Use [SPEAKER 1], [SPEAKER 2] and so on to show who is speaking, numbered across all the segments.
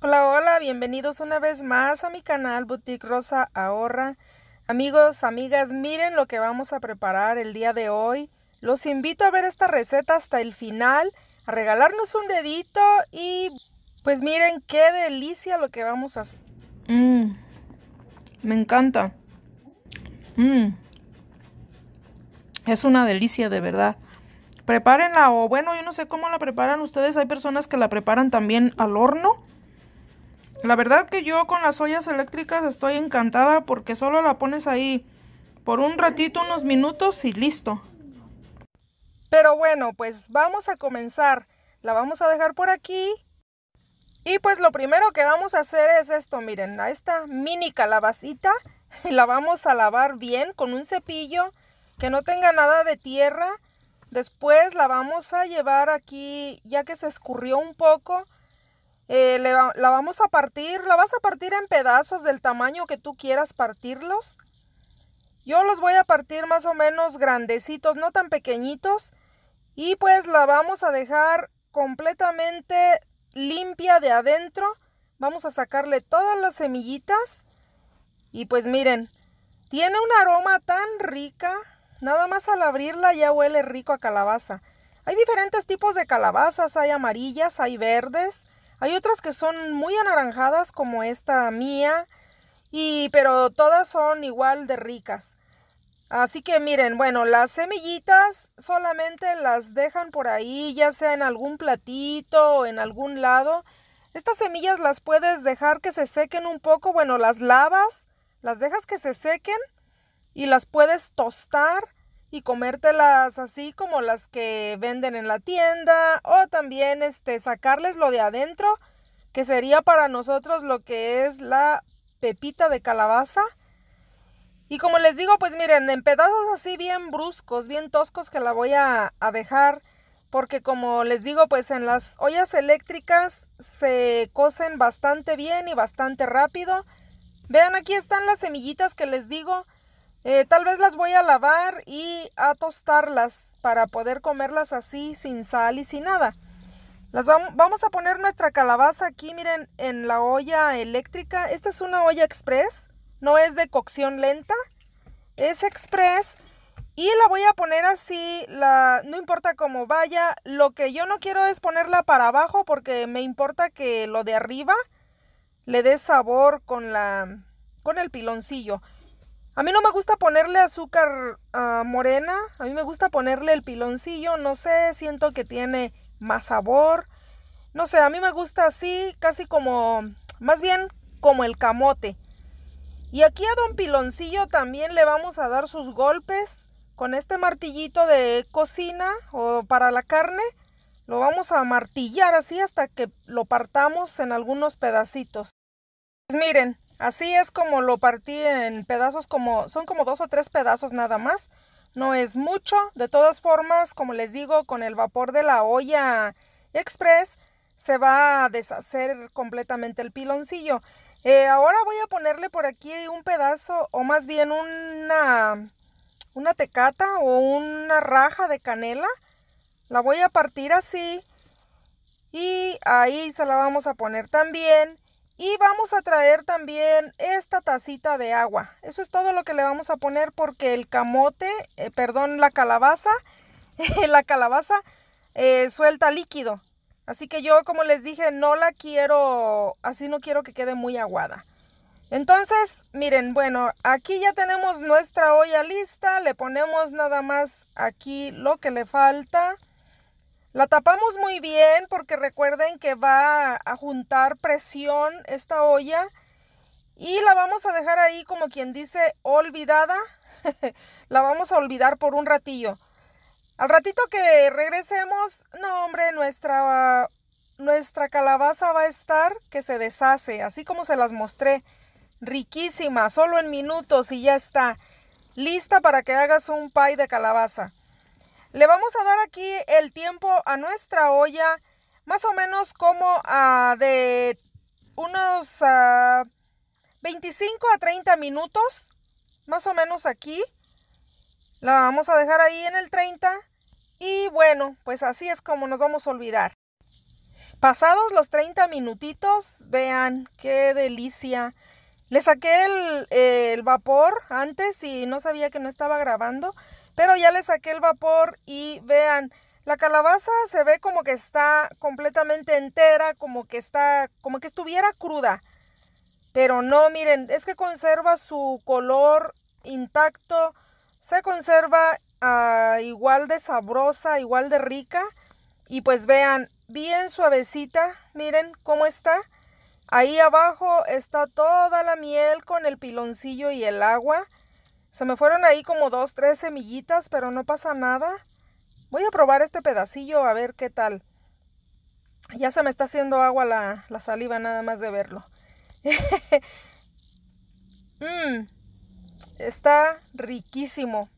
[SPEAKER 1] Hola, hola, bienvenidos una vez más a mi canal Boutique Rosa Ahorra. Amigos, amigas, miren lo que vamos a preparar el día de hoy. Los invito a ver esta receta hasta el final, a regalarnos un dedito y pues miren qué delicia lo que vamos a hacer. Mm, me encanta. Mm, es una delicia de verdad. Prepárenla o bueno, yo no sé cómo la preparan ustedes. Hay personas que la preparan también al horno la verdad que yo con las ollas eléctricas estoy encantada porque solo la pones ahí por un ratito, unos minutos y listo. Pero bueno, pues vamos a comenzar. La vamos a dejar por aquí. Y pues lo primero que vamos a hacer es esto, miren, a esta mini calabacita la vamos a lavar bien con un cepillo que no tenga nada de tierra. Después la vamos a llevar aquí, ya que se escurrió un poco, eh, la vamos a partir, la vas a partir en pedazos del tamaño que tú quieras partirlos. Yo los voy a partir más o menos grandecitos, no tan pequeñitos. Y pues la vamos a dejar completamente limpia de adentro. Vamos a sacarle todas las semillitas. Y pues miren, tiene un aroma tan rica. Nada más al abrirla ya huele rico a calabaza. Hay diferentes tipos de calabazas, hay amarillas, hay verdes. Hay otras que son muy anaranjadas como esta mía, y, pero todas son igual de ricas. Así que miren, bueno, las semillitas solamente las dejan por ahí, ya sea en algún platito o en algún lado. Estas semillas las puedes dejar que se sequen un poco, bueno, las lavas, las dejas que se sequen y las puedes tostar y comértelas así como las que venden en la tienda o también este sacarles lo de adentro que sería para nosotros lo que es la pepita de calabaza y como les digo pues miren en pedazos así bien bruscos bien toscos que la voy a, a dejar porque como les digo pues en las ollas eléctricas se cocen bastante bien y bastante rápido vean aquí están las semillitas que les digo eh, tal vez las voy a lavar y a tostarlas para poder comerlas así, sin sal y sin nada. Las vamos a poner nuestra calabaza aquí, miren, en la olla eléctrica. Esta es una olla express, no es de cocción lenta, es express. Y la voy a poner así, la, no importa cómo vaya. Lo que yo no quiero es ponerla para abajo porque me importa que lo de arriba le dé sabor con, la, con el piloncillo. A mí no me gusta ponerle azúcar a ah, morena, a mí me gusta ponerle el piloncillo, no sé, siento que tiene más sabor. No sé, a mí me gusta así, casi como, más bien como el camote. Y aquí a don piloncillo también le vamos a dar sus golpes con este martillito de cocina o para la carne. Lo vamos a martillar así hasta que lo partamos en algunos pedacitos. Pues miren, Así es como lo partí en pedazos, como son como dos o tres pedazos nada más. No es mucho. De todas formas, como les digo, con el vapor de la olla express se va a deshacer completamente el piloncillo. Eh, ahora voy a ponerle por aquí un pedazo, o más bien una, una tecata o una raja de canela. La voy a partir así y ahí se la vamos a poner también. Y vamos a traer también esta tacita de agua. Eso es todo lo que le vamos a poner porque el camote, eh, perdón, la calabaza, la calabaza eh, suelta líquido. Así que yo, como les dije, no la quiero, así no quiero que quede muy aguada. Entonces, miren, bueno, aquí ya tenemos nuestra olla lista. Le ponemos nada más aquí lo que le falta. La tapamos muy bien porque recuerden que va a juntar presión esta olla y la vamos a dejar ahí como quien dice olvidada. la vamos a olvidar por un ratillo. Al ratito que regresemos, no hombre, nuestra, nuestra calabaza va a estar que se deshace, así como se las mostré. Riquísima, solo en minutos y ya está. Lista para que hagas un pie de calabaza. Le vamos a dar aquí el tiempo a nuestra olla, más o menos como de unos 25 ah, a 30 minutos, más o menos aquí. La vamos a dejar ahí en el 30 y bueno, pues así es como nos vamos a olvidar. Pasados los 30 minutitos, vean qué delicia. Le saqué el, el vapor antes y no sabía que no estaba grabando. Pero ya le saqué el vapor y vean, la calabaza se ve como que está completamente entera, como que está, como que estuviera cruda. Pero no, miren, es que conserva su color intacto, se conserva ah, igual de sabrosa, igual de rica. Y pues vean, bien suavecita, miren cómo está. Ahí abajo está toda la miel con el piloncillo y el agua. Se me fueron ahí como dos, tres semillitas, pero no pasa nada. Voy a probar este pedacillo a ver qué tal. Ya se me está haciendo agua la, saliva nada más de verlo. Mm, está riquísimo.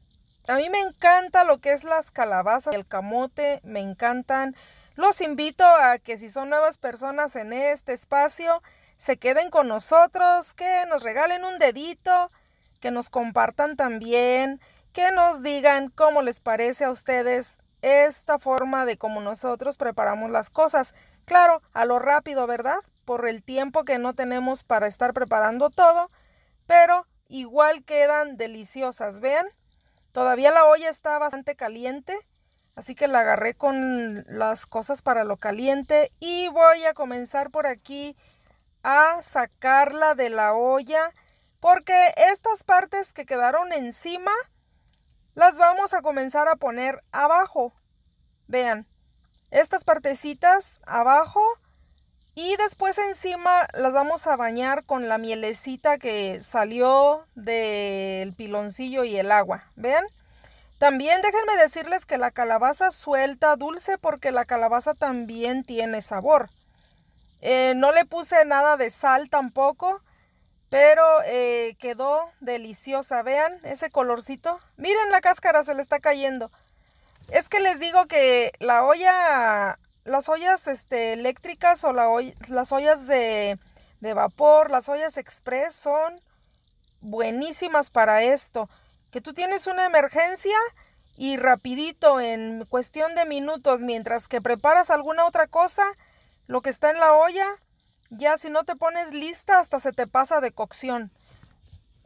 [SPEAKER 1] A mí me encanta lo que es las calabazas, el camote, me encantan. Los invito a que si son nuevas personas en este espacio, se queden con nosotros, que nos regalen un dedito, que nos compartan también, que nos digan cómo les parece a ustedes esta forma de cómo nosotros preparamos las cosas. Claro, a lo rápido, ¿verdad? Por el tiempo que no tenemos para estar preparando todo, pero igual quedan deliciosas. Vean, todavía la olla está bastante caliente, así que la agarré con las cosas para lo caliente y voy a comenzar por aquí a sacarla de la olla porque estas partes que quedaron encima las vamos a comenzar a poner abajo. Vean, estas partecitas abajo y después encima las vamos a bañar con la mielecita que salió del piloncillo y el agua. Vean. También déjenme decirles que la calabaza suelta dulce porque la calabaza también tiene sabor. Eh, no le puse nada de sal tampoco pero eh, quedó deliciosa. Vean ese colorcito. Miren la cáscara, se le está cayendo. Es que les digo que la olla, las ollas este, eléctricas o las ollas de, de vapor, las ollas express son buenísimas para esto. Que tú tienes una emergencia y rapidito, en cuestión de minutos, mientras que preparas alguna otra cosa, lo que está en la olla, ya si no te pones lista, hasta se te pasa de cocción.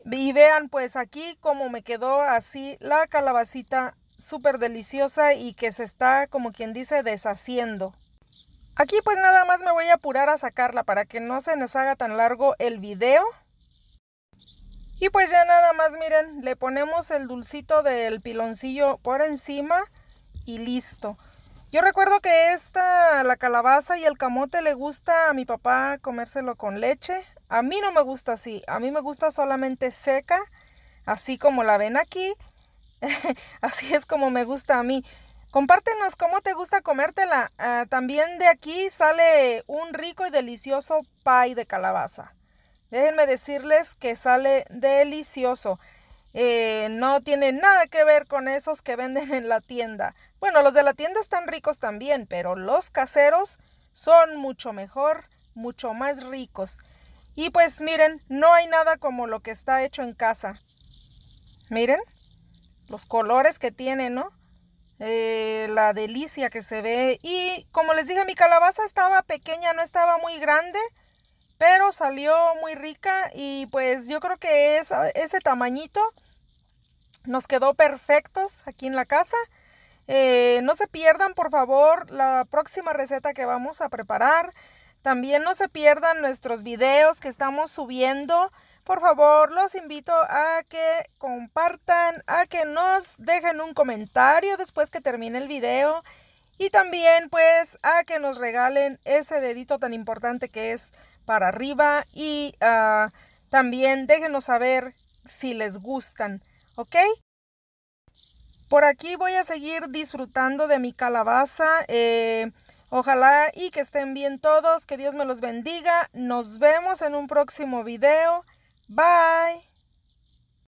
[SPEAKER 1] Y vean pues aquí como me quedó así la calabacita súper deliciosa y que se está como quien dice deshaciendo. Aquí pues nada más me voy a apurar a sacarla para que no se nos haga tan largo el video. Y pues ya nada más miren, le ponemos el dulcito del piloncillo por encima y listo. Yo recuerdo que esta, la calabaza y el camote le gusta a mi papá comérselo con leche. A mí no me gusta así, a mí me gusta solamente seca, así como la ven aquí. así es como me gusta a mí. Compártenos cómo te gusta comértela. Ah, también de aquí sale un rico y delicioso pie de calabaza. Déjenme decirles que sale delicioso. Eh, no tiene nada que ver con esos que venden en la tienda. Bueno, los de la tienda están ricos también, pero los caseros son mucho mejor, mucho más ricos. Y pues miren, no hay nada como lo que está hecho en casa. Miren los colores que tiene, ¿no? Eh, la delicia que se ve. Y como les dije, mi calabaza estaba pequeña, no estaba muy grande, pero salió muy rica y pues yo creo que ese tamañito nos quedó perfectos aquí en la casa. Eh, no se pierdan, por favor, la próxima receta que vamos a preparar. También no se pierdan nuestros videos que estamos subiendo. Por favor, los invito a que compartan, a que nos dejen un comentario después que termine el video. Y también pues a que nos regalen ese dedito tan importante que es para arriba. Y ah, también déjenos saber si les gustan ¿ok? Por aquí voy a seguir disfrutando de mi calabaza. Eh, ojalá y que estén bien todos, que Dios me los bendiga. Nos vemos en un próximo video. Bye.